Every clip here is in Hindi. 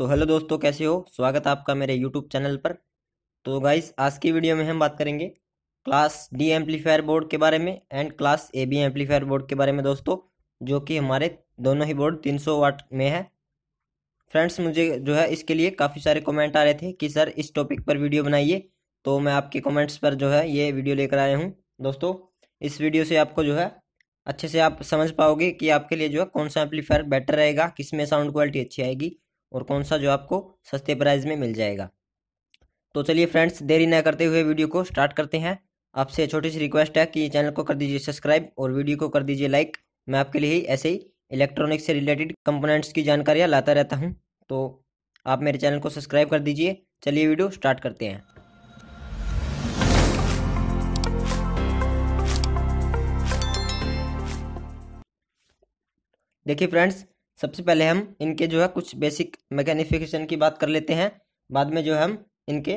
तो हेलो दोस्तों कैसे हो स्वागत है आपका मेरे यूट्यूब चैनल पर तो गाइस आज की वीडियो में हम बात करेंगे क्लास डी एम्पलीफायर बोर्ड के बारे में and class A B amplifier board के बारे में दोस्तों जो कि हमारे दोनों ही बोर्ड 300 वाट में है फ्रेंड्स मुझे जो है इसके लिए काफ़ी सारे कॉमेंट आ रहे थे कि सर इस टॉपिक पर वीडियो बनाइए तो मैं आपके कॉमेंट्स पर जो है ये वीडियो लेकर आया हूँ दोस्तों इस वीडियो से आपको जो है अच्छे से आप समझ पाओगे कि आपके लिए जो है कौन सा एम्पलीफायर बेटर रहेगा किस में साउंड क्वालिटी अच्छी आएगी और कौन सा जो आपको सस्ते प्राइस में मिल जाएगा तो चलिए फ्रेंड्स देरी ना करते हुए वीडियो को स्टार्ट करते हैं आपसे छोटी सी रिक्वेस्ट है कि चैनल को कर दीजिए सब्सक्राइब और वीडियो को कर दीजिए लाइक मैं आपके लिए ही ऐसे ही इलेक्ट्रॉनिक्स से रिलेटेड कंपोनेंट्स की जानकारियाँ लाता रहता हूँ तो आप मेरे चैनल को सब्सक्राइब कर दीजिए चलिए वीडियो स्टार्ट करते हैं देखिए फ्रेंड्स सबसे पहले हम इनके जो है कुछ बेसिक मैकेनिफिकेशन की बात कर लेते हैं बाद में जो है हम इनके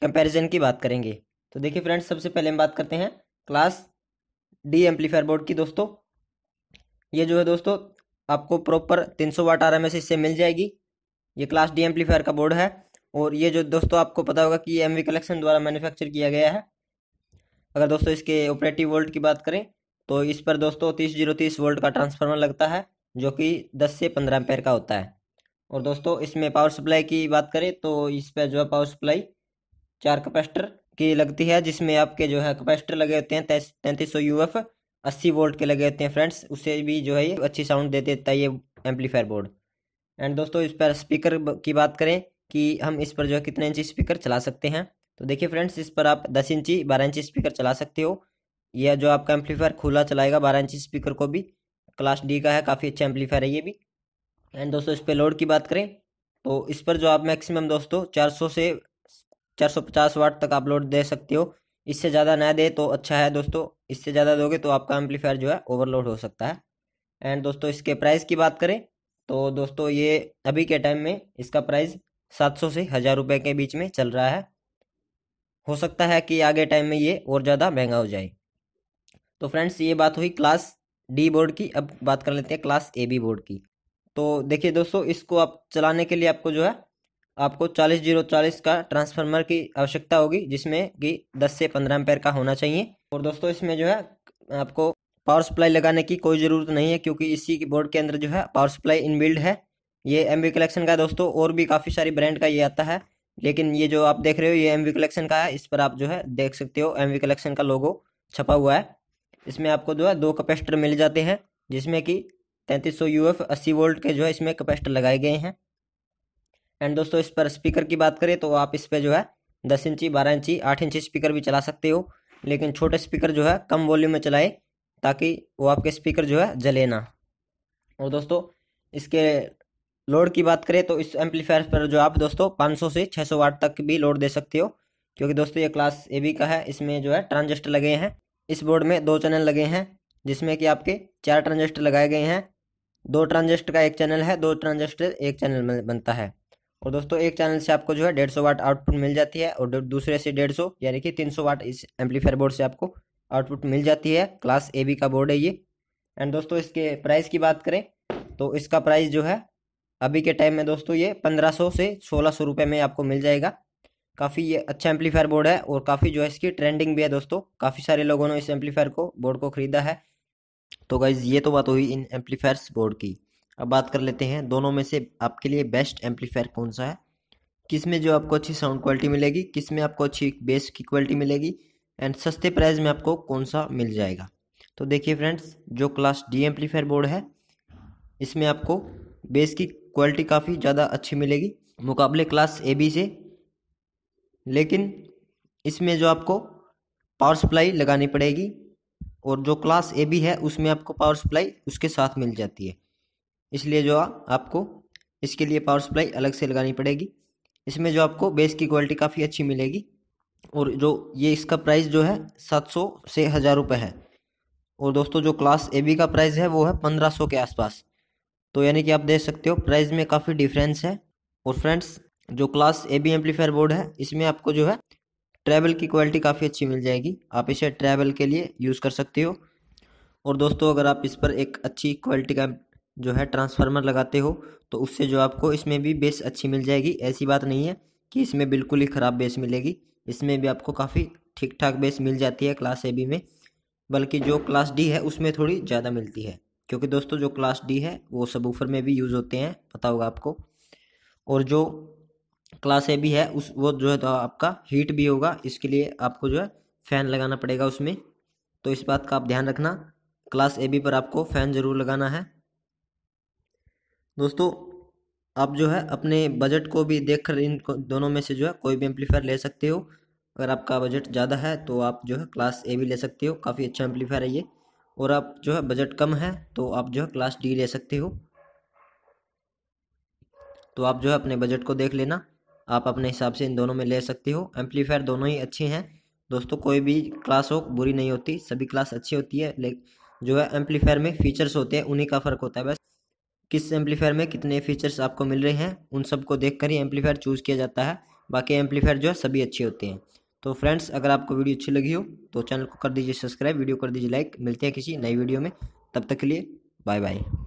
कंपैरिजन की बात करेंगे तो देखिए फ्रेंड्स सबसे पहले हम बात करते हैं क्लास डी एम्पलीफायर बोर्ड की दोस्तों ये जो है दोस्तों आपको प्रॉपर 300 सौ वाट आर एम इससे मिल जाएगी ये क्लास डी एम्पलीफायर का बोर्ड है और ये जो दोस्तों आपको पता होगा कि ये एम कलेक्शन द्वारा मैन्युफैक्चर किया गया है अगर दोस्तों इसके ऑपरेटिव वोल्ट की बात करें तो इस पर दोस्तों तीस जीरो तीस वोल्ट का ट्रांसफार्मर लगता है जो कि 10 से 15 एम्पेयर का होता है और दोस्तों इसमें पावर सप्लाई की बात करें तो इस पर जो है पावर सप्लाई चार कैपेसिटर की लगती है जिसमें आपके जो है कैपेसिटर लगे होते हैं तैंतीस सौ यू एफ अस्सी वोल्ट के लगे होते हैं फ्रेंड्स उसे भी जो है अच्छी साउंड दे देता है ये एम्पलीफायर बोर्ड एंड दोस्तों इस पर स्पीकर की बात करें कि हम इस पर जो है कितने इंची स्पीकर चला सकते हैं तो देखिए फ्रेंड्स इस पर आप दस इंची बारह इंची स्पीकर चला सकते हो यह जो आपका एम्पलीफायर खुला चलाएगा बारह इंची स्पीकर को भी क्लास डी का है काफ़ी अच्छा एम्पलीफायर है ये भी एंड दोस्तों इस पर लोड की बात करें तो इस पर जो आप मैक्सिमम दोस्तों 400 से 450 वाट तक आप लोड दे सकते हो इससे ज़्यादा ना दे तो अच्छा है दोस्तों इससे ज़्यादा दोगे तो आपका एम्पलीफायर जो है ओवरलोड हो सकता है एंड दोस्तों इसके प्राइस की बात करें तो दोस्तों ये अभी के टाइम में इसका प्राइस 700 से हज़ार रुपये के बीच में चल रहा है हो सकता है कि आगे टाइम में ये और ज़्यादा महंगा हो जाए तो फ्रेंड्स ये बात हुई क्लास डी बोर्ड की अब बात कर लेते हैं क्लास ए बी बोर्ड की तो देखिए दोस्तों इसको आप चलाने के लिए आपको जो है आपको चालीस जीरो चालीस का ट्रांसफार्मर की आवश्यकता होगी जिसमें कि दस से पंद्रह एम्पेयर का होना चाहिए और दोस्तों इसमें जो है आपको पावर सप्लाई लगाने की कोई ज़रूरत नहीं है क्योंकि इसी की बोर्ड के अंदर जो है पावर सप्लाई इनबिल्ड है ये एम कलेक्शन का दोस्तों और भी काफ़ी सारी ब्रांड का ये आता है लेकिन ये जो आप देख रहे हो ये एम कलेक्शन का है इस पर आप जो है देख सकते हो एम कलेक्शन का लोगो छपा हुआ है इसमें आपको जो है दो कैपेसिटर मिल जाते हैं जिसमें कि तैंतीस सौ यू एफ अस्सी वोल्ट के जो है इसमें कैपेसिटर लगाए गए हैं एंड दोस्तों इस पर स्पीकर की बात करें तो आप इस पर जो है दस इंची बारह इंची आठ इंची स्पीकर भी चला सकते हो लेकिन छोटे स्पीकर जो है कम वॉल्यूम में चलाए ताकि वो आपके स्पीकर जो है जले ना और दोस्तों इसके लोड की बात करें तो इस एम्पलीफायर पर जो आप दोस्तों सौ से सौ वाट तक भी लोड दे सकते हो क्योंकि दोस्तों ये क्लास ए बी का है इसमें जो है ट्रांजिस्टर लगे हैं इस बोर्ड में दो चैनल लगे हैं जिसमें कि आपके चार ट्रांजिस्टर लगाए गए हैं दो ट्रांजिस्टर का एक चैनल है दो ट्रांजिस्टर एक चैनल बनता है और दोस्तों एक चैनल से आपको जो है डेढ़ सौ वाट आउटपुट मिल जाती है और दूसरे से डेढ़ सौ यानी कि तीन सौ वाट इस एम्पलीफायर बोर्ड से आपको आउटपुट मिल जाती है क्लास ए बी का बोर्ड है ये एंड दोस्तों इसके प्राइस की बात करें तो इसका प्राइस जो है अभी के टाइम में दोस्तों ये पंद्रह सौ से सोलह सौ रुपये में आपको मिल जाएगा काफ़ी ये अच्छा एम्पलीफायर बोर्ड है और काफ़ी जो है इसकी ट्रेंडिंग भी है दोस्तों काफ़ी सारे लोगों ने इस एम्पलीफायर को बोर्ड को ख़रीदा है तो गाइज़ ये तो बात हुई इन एम्पलीफायर्स बोर्ड की अब बात कर लेते हैं दोनों में से आपके लिए बेस्ट एम्पलीफायर कौन सा है किस में जो आपको अच्छी साउंड क्वालिटी मिलेगी किस में आपको अच्छी बेस की क्वालिटी मिलेगी एंड सस्ते प्राइस में आपको कौन सा मिल जाएगा तो देखिए फ्रेंड्स जो क्लास डी एम्पलीफायर बोर्ड है इसमें आपको बेस की क्वालिटी काफ़ी ज़्यादा अच्छी मिलेगी मुकाबले क्लास ए बी से लेकिन इसमें जो आपको पावर सप्लाई लगानी पड़ेगी और जो क्लास ए बी है उसमें आपको पावर सप्लाई उसके साथ मिल जाती है इसलिए जो आपको इसके लिए पावर सप्लाई अलग से लगानी पड़ेगी इसमें जो आपको बेस की क्वालिटी काफ़ी अच्छी मिलेगी और जो ये इसका प्राइस जो है सात सौ से हज़ार रुपये है और दोस्तों जो क्लास ए बी का प्राइस है वो है पंद्रह सौ के आसपास तो यानी कि आप देख सकते हो प्राइस में काफ़ी डिफरेंस है और फ्रेंड्स जो class A B amplifier board है इसमें आपको जो है ट्रैवल की क्वालिटी काफ़ी अच्छी मिल जाएगी आप इसे ट्रैवल के लिए यूज़ कर सकते हो और दोस्तों अगर आप इस पर एक अच्छी क्वालिटी का जो है ट्रांसफार्मर लगाते हो तो उससे जो आपको इसमें भी बेस अच्छी मिल जाएगी ऐसी बात नहीं है कि इसमें बिल्कुल ही ख़राब बेस मिलेगी इसमें भी आपको काफ़ी ठीक ठाक बेस मिल जाती है क्लास ए बी में बल्कि जो क्लास डी है उसमें थोड़ी ज़्यादा मिलती है क्योंकि दोस्तों जो क्लास डी है वो सबूफर में भी यूज़ होते हैं पता होगा आपको और जो क्लास ए भी है उस वो जो है तो आपका हीट भी होगा इसके लिए आपको जो है फ़ैन लगाना पड़ेगा उसमें तो इस बात का आप ध्यान रखना क्लास ए बी पर आपको फ़ैन ज़रूर लगाना है दोस्तों आप जो है अपने बजट को भी देख कर इन दोनों में से जो है कोई भी एम्पलीफायर ले सकते हो अगर आपका बजट ज़्यादा है तो आप जो है क्लास ए भी ले सकते हो काफ़ी अच्छा एम्पलीफायर है ये और आप जो है बजट कम है तो आप जो है क्लास डी ले सकते हो तो आप जो है अपने बजट को देख लेना आप अपने हिसाब से इन दोनों में ले सकते हो एम्पलीफायर दोनों ही अच्छे हैं दोस्तों कोई भी क्लास हो बुरी नहीं होती सभी क्लास अच्छी होती है लेकिन जो है एम्पलीफायर में फीचर्स होते हैं उन्हीं का फ़र्क होता है बस किस एम्पलीफायर में कितने फीचर्स आपको मिल रहे हैं उन सबको देख कर ही एम्पलीफायर चूज़ किया जाता है बाकी एम्पलीफायर जो है सभी अच्छे होते हैं तो फ्रेंड्स अगर आपको वीडियो अच्छी लगी हो तो चैनल को कर दीजिए सब्सक्राइब वीडियो कर दीजिए लाइक मिलते हैं किसी नई वीडियो में तब तक के लिए बाय बाय